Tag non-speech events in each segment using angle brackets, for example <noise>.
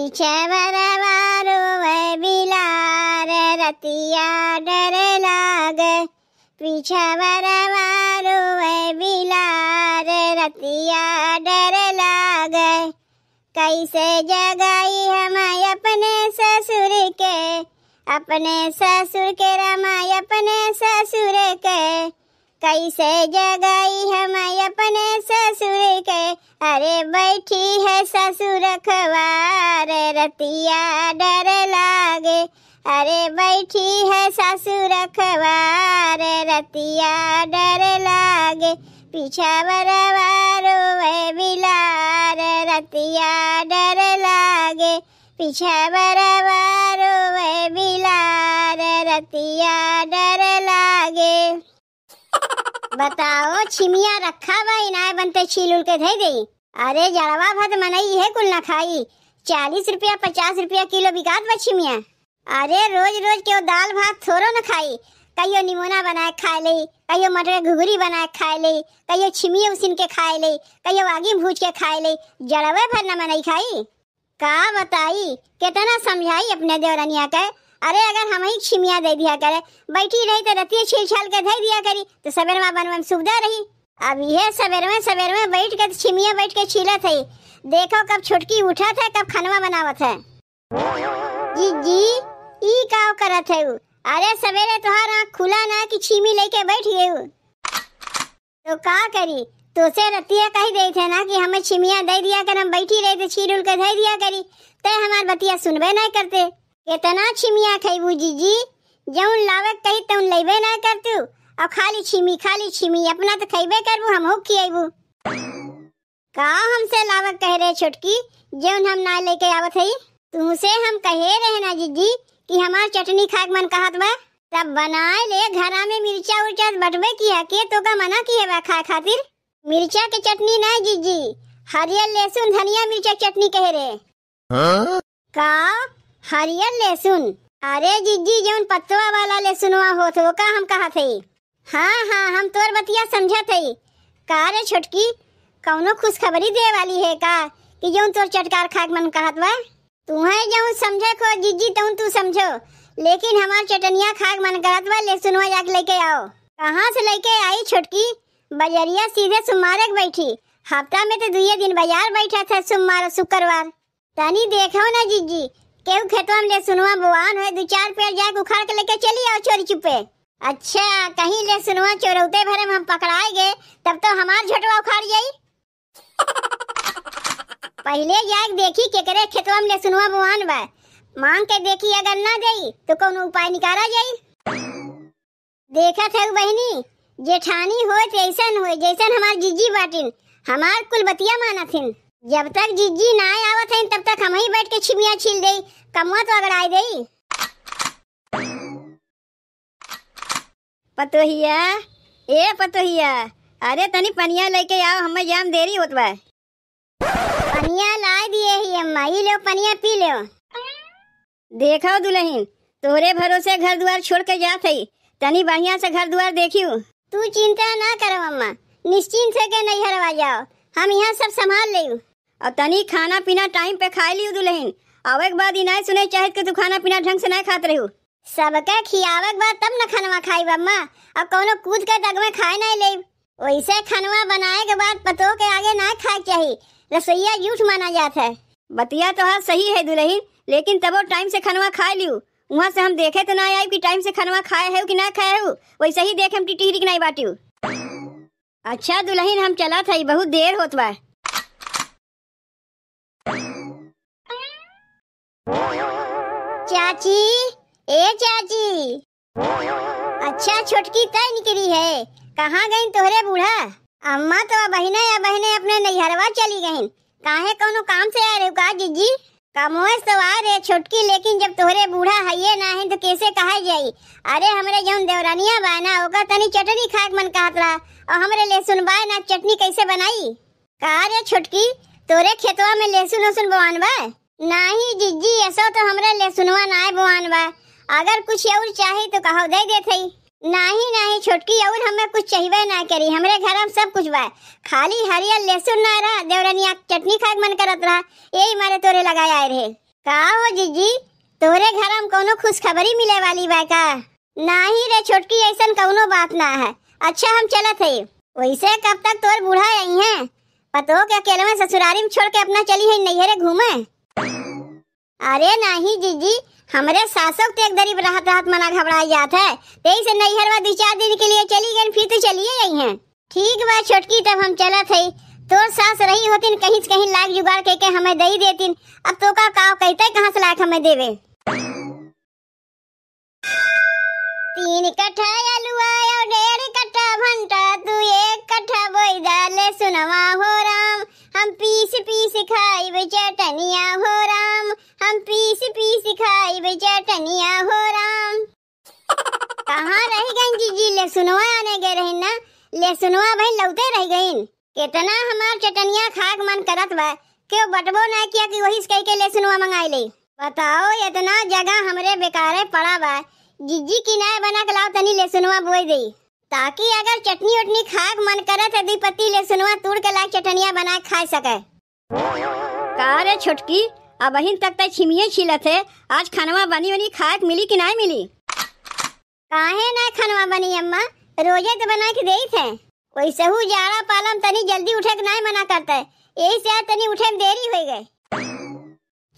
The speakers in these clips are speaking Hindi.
पीछे बरवारो वै बिलार रतिया डर लाग पीछे बरवारो वै बिलार रतिया डर लाग कैसे जगाई हमाय अपने ससुर के अपने ससुर के रमाय अपने ससुर के कैसे जगाई हमाय अपने ससुर के अरे बैठी है ससुर खवार रतिया डर लागे अरे बैठी है ससुर खवार रतिया डर लागे पिछावर वारो है बिलार रतिया डर लागे पिछावर वारो है बिलार रतिया डर लागे बताओ छिमिया रखा भाई ना बनते छील उल के धई गई अरे जड़वा भद मनाई है कुल ना खाई चालीस रुपया पचास रुपया किलो बिकात बा छिमिया अरे रोज रोज के दाल भात थोड़ो ना खाई कहियो निमोना बनाए खा ले कहियो मटर घुघरी बनाए खा ले कहियो छिमिया उसीन के खाए ले कहियो आगी भूज के खाए ले जड़वे भर ना मनाई खाई का बताई कितना समझाई अपने देवरानिया के अरे अगर हम ही छिमिया दे दिया करे बैठी रही तो रतिया छील छाल के दे दिया करी तो सवेर में बनवा सुविधा रही अब यह सवेर में सवेर में बैठ के छिमिया बैठ के छीला थी देखो कब छुटकी उठा था कब खनवा बनावत है जी जी ई का करत है अरे सवेरे तुम्हारा तो आँख खुला ना कि छीमी लेके बैठ गए तो का करी तो से रतिया कही दे थे ना कि हमें छिमिया दे दिया कर हम बैठी रहे थे तो छील उल के दे दिया करी तय हमार बतिया सुनबे नहीं करते इतना छिमिया खेबू जी जी जौन लावे कही तौन लेबे ना करतू और खाली छिमी खाली छिमी अपना तो खेबे करबू हम हुक खियाबू का हमसे लावे कह रहे छोटकी जौन हम ना लेके आवत हई तुमसे हम कहे रहे ना जी जी कि हमार चटनी खाक मन कहत बा तब बनाए ले घर में मिर्चा उर्चा बटवे किया के तो का मना किए बा खा खातिर मिर्चा के चटनी ना जी जी हरियर लहसुन धनिया मिर्चा चटनी कह रहे हाँ? का हरियर लहसुन अरे जीजी जो पत्तवा वाला लहसुनवा हो तो का हम कहा थे हाँ हाँ हम तोर बतिया समझा थे का रे छोटकी कौनो खुशखबरी दे वाली है का कि जो तोर चटकार खाक मन कहत बा तुम्हें जो समझे खो जीजी तौन तो तू समझो लेकिन हमार चटनिया खाक मन कहत बा लहसुनवा जाके लेके आओ कहाँ से लेके आई छोटकी बजरिया सीधे सुमारक बैठी हफ्ता में तो दुए दिन बाजार बैठा था सोमवार शुक्रवार तनी देखो ना जीजी केउ खेतवा में ले सुनवा बुआन है दो चार पेड़ जाके उखाड़ के लेके चली आओ चोरी चुपे अच्छा कहीं ले सुनवा चोरौते भरे में हम पकड़ाएंगे तब तो हमार झटवा उखाड़ जाई <laughs> पहले जाए देखी केकरे खेतवा में ले सुनवा बुआन बा मांग के देखी अगर ना देई तो कोनो उपाय निकाला जाई देखा था बहनी जेठानी हो जैसन हो जैसन हमार जीजी बाटिन हमार कुलबतिया माना थिन जब तक जीजी ना आवत थे तब तक हम ही बैठ के छिमिया छील दे कमवा तो अगर आई दे पतोहिया ए पतोहिया अरे तनी पनिया लेके आओ हमें जाम देरी होत बा पनिया ला दिए ही अम्मा ये लो पनिया पी लो देखो दुल्हन तोरे भरोसे घर द्वार छोड़ के जात है तनी बढ़िया से घर द्वार देखियो तू चिंता ना करो अम्मा निश्चिंत से के नहीं हरवा जाओ हम यहाँ सब संभाल ले अब तनी खाना पीना टाइम पे खाए लियो दुल्हन आवे के बाद इनाय सुने चाहत के तू खाना पीना ढंग से ना खात रहू सबके खियावे के बाद तब ना खानवा खाई बम्मा अब कोनो कूद के डग में खाए ना ले वैसे खानवा बनाए के बाद पतो के आगे ना खाए चाहिए रसैया झूठ माना जात है बतिया तो हाँ सही है दुल्हन लेकिन तबो टाइम से खानवा खा लियो वहाँ से हम देखे तो ना आई कि टाइम से खानवा खाए है कि ना खाए हो वैसे ही देखे हम टिटिहरी नहीं बाटियो अच्छा दुल्हन हम चला था बहुत देर होत बा चाची ए चाची अच्छा छोटकी तय निकली है कहाँ गई तोहरे बूढ़ा अम्मा तो बहने या बहने अपने नैहरवा चली गयी काहे कोनो काम से आए का जीजी कमोस तो आ रे छोटकी लेकिन जब तोहरे बूढ़ा है ये ना है तो कैसे कहा जाये अरे हमारे जौन देवरानिया बा ना ओकर तनी चटनी खाए मन कहा था और हमारे लहसुन बाय ना चटनी कैसे बनाई कहा रे छोटकी तोरे खेतवा में लहसुन वसून बवान बाय नहीं जीजी ऐसा तो हमरे ले सुनवा ना है भगवान बा अगर कुछ और चाहे तो कहो दे दे देते नहीं नहीं छोटकी और हमें कुछ चाहिए ना करी हमरे घर में सब कुछ बा खाली हरियल लहसुन ना रहा देवरनिया चटनी खाए मन करत रहा यही मारे तोरे लगाए आए रहे का हो जीजी तोरे घर में कोनो खुशखबरी मिले वाली बा का नहीं रे छोटकी ऐसा कोनो बात ना है अच्छा हम चलत है वैसे कब तक तोर बूढ़ा यही है पतो के अकेले में ससुरारी में छोड़ के अपना चली है नैहरे घूमे अरे नहीं जीजी हमारे सासों तो एक गरीब राहत राहत मना घबरा जात है तेई से नैहरवा दो चार दिन के लिए चली गई फिर तो चलिए यही है ठीक बात छोटकी तब हम चला थे तोर सास रही होती कहीं से कहीं लाग जुगाड़ के, के हमें दे देती अब तो का काव कहते कहाँ से लाख हमें देवे तीन कठा आलू आया और डेढ़ के सुनवा भाई लौते रह गई कितना हमार चटनिया खाक मन करत बा के बटबो ना किया कि वही कह के ले सुनवा मंगाई ले बताओ इतना जगह हमरे बेकारे पड़ा बा जिज्जी की नाय बना के लाओ तनी ले सुनवा बोई दे ताकि अगर चटनी उटनी खाक मन करत है दीपति ले सुनवा तोड़ के ला चटनिया बना खा सके का रे छुटकी अब अहिन तक तक छिमिए छिलत है आज खानवा बनी बनी खाक मिली कि ना मिली काहे ना खानवा बनी अम्मा रोजे तो बना के देई थे वही सहू जाड़ा पालम तनी जल्दी उठे के नहीं मना करते यही से तनी उठे में देरी हो गए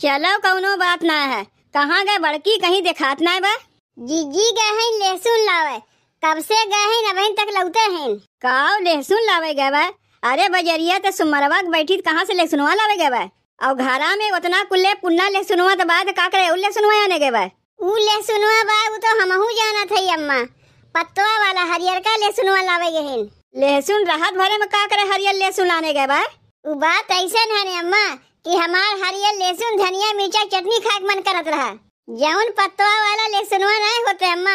चलो कौनो बात ना है कहाँ गए बड़की कहीं दिखात ना है बा जी गए हैं लहसुन लावे कब से गए हैं नबहन तक लौटे हैं काओ लहसुन लावे गए बा अरे बजरिया तो सुमरवा के बैठी कहाँ से लहसुनवा लावे गए बा और घरा में उतना कुल्ले पुन्ना लहसुनवा तो बाद का करे उल्ले सुनवा आने गए बा ऊ लहसुनवा बा वो तो हमहू जाना था अम्मा पत्तवा वाला हरियर का लहसुन वाला लावे गए हैं लहसुन राहत भरे में का करे हरियर लहसुन लाने गए बा उ बात ऐसन है अम्मा कि हमार हरियर लहसुन धनिया मिर्चा चटनी खाए मन करत रहा जौन पत्तवा वाला लहसुनवा नहीं होते अम्मा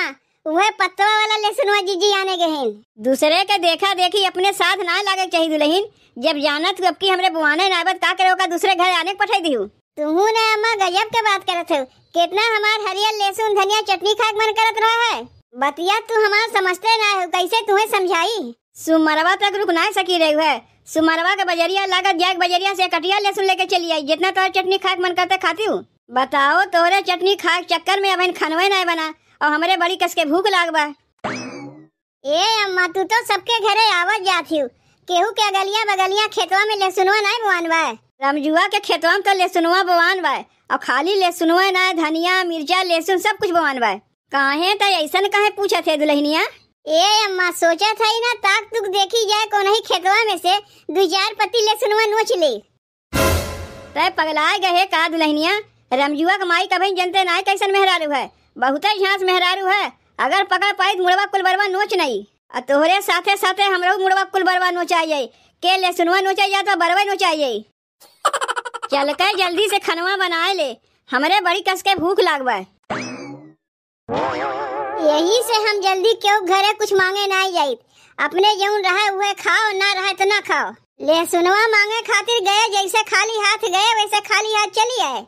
वह पत्तवा वाला लहसुनवा जीजी आने गए हैं दूसरे के देखा देखी अपने साथ ना लागे चाहिए दुल्हन जब जानत अब की हमरे बुआने नाबत का करे का दूसरे घर आने पठाई दी तुहू ना अम्मा गजब के बात करत हो कितना हमार हरियर लहसुन धनिया चटनी खाए मन करत रहा है बतिया तू हमारा समझते ना कैसे तुम्हें समझाई सुमरवा तक रुक ना सकी रही है सुमरवा के बजरिया लागत जाग बजरिया से कटिया लहसुन लेके चली आई जितना तोहर चटनी खाक मन करते खाती हूँ बताओ तोहरे चटनी खाक चक्कर में अभी खनवे ना बना और हमारे बड़ी कस के भूख लाग बा ए अम्मा तू तो सबके घरे आवत जाती हूँ केहू के अगलिया बगलिया खेतवा में लहसुनवा नहीं बुआन बाय रमजुआ के खेतवा में तो लहसुनवा बुआन बाय और खाली लहसुनवा ना धनिया मिर्चा लहसुन सब कुछ बुआन बाय काहे त ऐसन काहे पूछा थे दुल्हनिया ए अम्मा सोचा था ही ना ताक तुक देखी जाए को नहीं खेतवा में से दो चार पत्ती ले सुनवा नोच ले तय पगला गए का दुल्हनिया रमजुआ का माई कभी जनते ना कैसन मेहरारू है बहुत झांस मेहरारू है अगर पकड़ पाई मुड़वा कुलबरवा नोच नहीं और तोहरे साथे साथे हमरो मुड़वा कुलबरवा नोचा जाये के ले सुनवा नोचाई जाए तो बरवा नोचा जाये चल कर जल्दी से खनवा बनाए ले हमारे बड़ी कस के भूख लागवा यही से हम जल्दी क्यों घरे कुछ मांगे ना जाई अपने जौन रहे हुए खाओ ना रहे तो ना खाओ ले सुनवा मांगे खातिर गए जैसे खाली हाथ गए वैसे खाली हाथ चली आए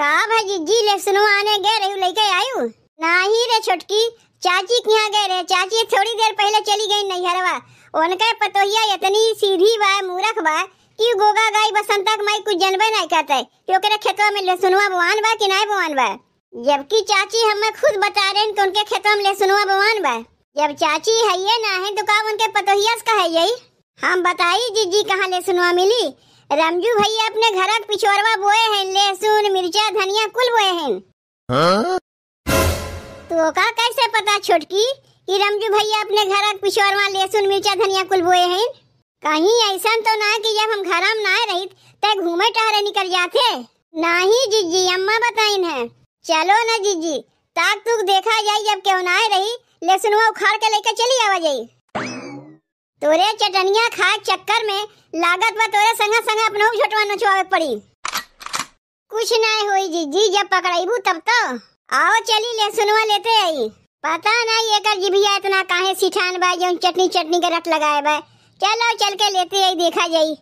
कहा भाजी जी ले सुनवा आने गए रही लेके आयु ना ही रे छोटकी चाची के यहाँ गए रहे चाची थोड़ी देर पहले चली गई हरवा उनका पतोहिया इतनी सीधी बा मूरख बा कि गोगा गाय बसंतक माई कुछ जनबे नहीं करते क्योंकि खेतवा में ले सुनवा बुआन बा कि नहीं बुआन बा जबकि चाची हमें खुद बता रहे हैं कि उनके खेतों में लहसुनवा बवान बाय जब चाची है ये ना है तो का उनके पतोहिया का है यही हम बताई जी जी कहाँ लहसुनवा मिली रामजू भैया अपने घर के पिछोरवा बोए हैं लहसुन मिर्चा धनिया कुल बोए हैं हाँ? तो का कैसे पता छोटकी कि रामजू भैया अपने घर के पिछोरवा लहसुन मिर्चा धनिया कुल बोए हैं कहीं ऐसा तो ना कि जब हम घर में ना रही तब घूमे टहरे निकल जाते ना ही जी जी अम्मा बताइन है चलो ना जीजी ताक तुक देखा जाए जब केवनाए रही लेसनुआ उखाड़ के लेकर चली आवा जाई तोरे चटनिया खा चक्कर में लागत बा तोरे संगा संगा अपनो छोटवा नचवावे पड़ी कुछ ना हुई जीजी जब पकड़ाईबू तब तो आओ चली लेसनुआ लेते आई पता नहीं एकर जिभिया इतना काहे सिठान बा जौन चटनी चटनी के रट लगाए बा चलो चल के लेते आई देखा जाई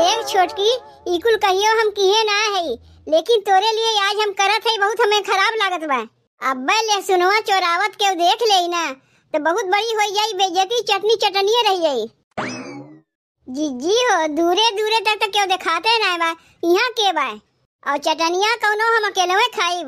एक छोटकी इकुल कहियो हम किए ना है लेकिन तोरे लिए आज हम करत है बहुत हमें खराब लागत बा अब्बे ले सुनवा चोरावत के देख ले ना तो बहुत बड़ी हो जाई बेइज्जती चटनी चटनी रह जाई जी जी हो दूरे दूरे तक तो क्यों दिखाते ना बा यहाँ के बा और चटनिया कौनो हम अकेले में खाई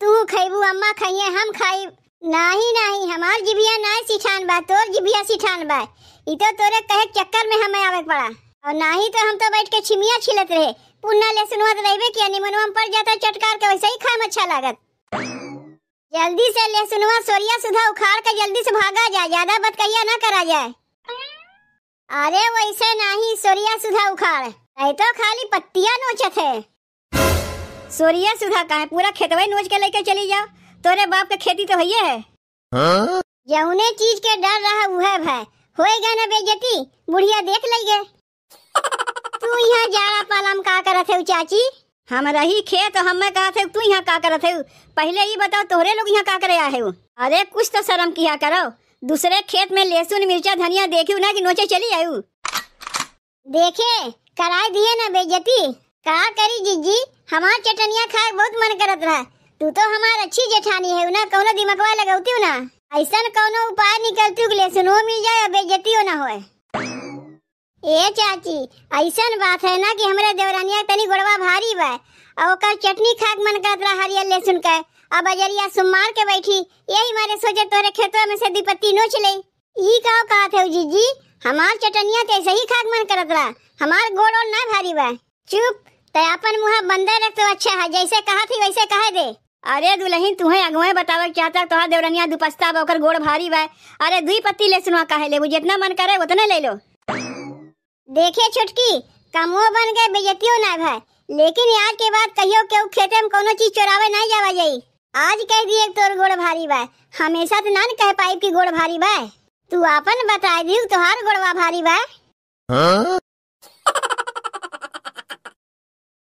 तू खैबू अम्मा खाइए हम खाइब नाही नाही हमार जिबिया ना सिठान बा तोर जिबिया सिठान बा ई तो तोरे कहे चक्कर में हमें आवे पड़ा और ना ही तो हम तो बैठ के छिमिया छिलत रहे पुन्ना ले सुनवत तो रहबे किया निमनवा में पड़ जाता चटकार के वैसे ही खाए अच्छा लागत जल्दी से ले सुनवा सोरिया सुधा उखाड़ के जल्दी से भागा जाए ज्यादा बतकैया ना करा जाए अरे वैसे नहीं सोरिया सुधा उखाड़ नहीं तो खाली पत्तिया नोचत है सोरिया सुधा का है पूरा खेतवे नोच के लेके चली जाओ तोरे बाप के खेती तो भैया है हाँ? यौने चीज के डर रहा वह भय होएगा ना बेजती बुढ़िया देख लेगे तू यहाँ जाड़ा पालम का करत है चाची हम रही खेत तो हमें कहा थे तू यहाँ का करत है पहले ही बताओ तोहरे लोग यहाँ का करे आए हो अरे कुछ तो शर्म किया करो दूसरे खेत में लहसुन मिर्चा धनिया देखी ना कि नोचे चली आयु देखे कराई दिए ना बेजती का करी जीजी हमार चटनिया खाए बहुत मन करत रहा तू तो हमार अच्छी जेठानी है ना कौनो दिमकवा लगाती हूँ ना ऐसा कौन उपाय निकलती हूँ लहसुन मिल जाए बेजती हो ना हो ए चाची ऐसा बात है ना कि हमारे देवरानिया तनी गुड़वा भारी बा और ओकर चटनी खाक मन करत रहा हरियर लहसुन का अब अजरिया सुमार के बैठी यही मारे सोचे तोरे खेतवा में से दीपत्ती नोच ले ई काओ का थे जी जी हमार चटनिया ते सही ही खाक मन करत रहा हमार गोड़ और ना भारी बा चुप ते अपन मुंह बंद रख तो अच्छा है जैसे कहा थी वैसे कह दे अरे दुलही तुम्हें अगुए बतावे चाहता तोहा देवरानिया दुपस्ता बा ओकर गोड़ भारी बा अरे दुई पत्ती लहसुनवा काहे लेबू जितना मन करे उतना ले लो देखे छुटकी कमो बन गए बेजतियो ना भाई लेकिन यार के बाद कहियो के खेते में कोनो चीज चोरावे ना जावा जाई आज कह दिए तोर गोड़ भारी बा हमेशा तो ना कह पाई की गोड़ भारी बा तू अपन बता दी तोहार गोड़वा भारी बा हाँ?